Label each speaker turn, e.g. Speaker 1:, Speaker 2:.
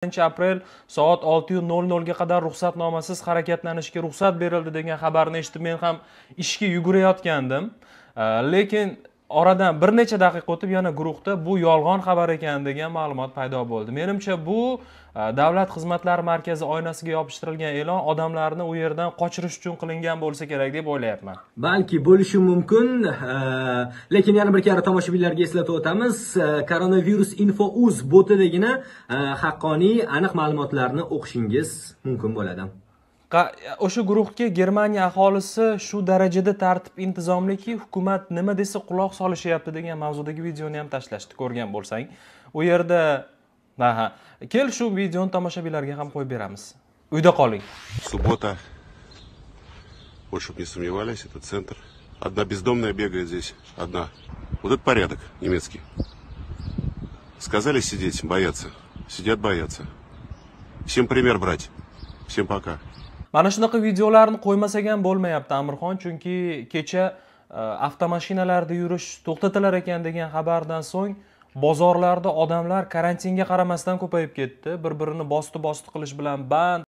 Speaker 1: aprel soat 6:00 ga qadar ruxsatnomasiz harakatlanishga ruxsat berildi degan xabarni eshitib men ham ishga yugurayotgandim lekin oradan bir necha daqiqa o'tib yana guruhda bu yolg'on xabar ekan degan ma'lumot paydo bo'ldi menimcha bu e, davlat xizmatlari markazi oynasiga yopishtirilgan e'lon odamlarni u yerdan qochirish uchun qilingan bo'lsa kerak deb o'ylayapman
Speaker 2: balki bo'lishi mumkin e, lekin yana bir karra tomoshabinlarga eslatib o'tamiz e, koronavirus info uz botidagina haqqoniy aniq ma'lumotlarni o'qishingiz mumkin bo'ladi o'sha guruhga germaniya
Speaker 1: aholisi shu darajada tartib intizomliki hukumat nima desa quloq solishyapti degan mavzudagi videoni ham tashlashdi ko'rgan bo'lsang u yerda aha kel shu videoni tomoshabinlarga ham qo'yib beramiz
Speaker 3: uyda qoling суббота вот чтобы не сомневались это центр одна бездомная бегает здесь одна вот это порядок немецкий сказали сидеть боятся сидят боятся всем пример брать всем пока
Speaker 1: mana shunaqa videolarni qo'ymasak ham bo'lmayapti amirxon chunki kecha e, avtomashinalarda yurish to'xtatilar ekan degan xabardan so'ng bozorlarda odamlar karantinga qaramasdan ko'payib ketdi bir birini bosti bosti qilish bilan band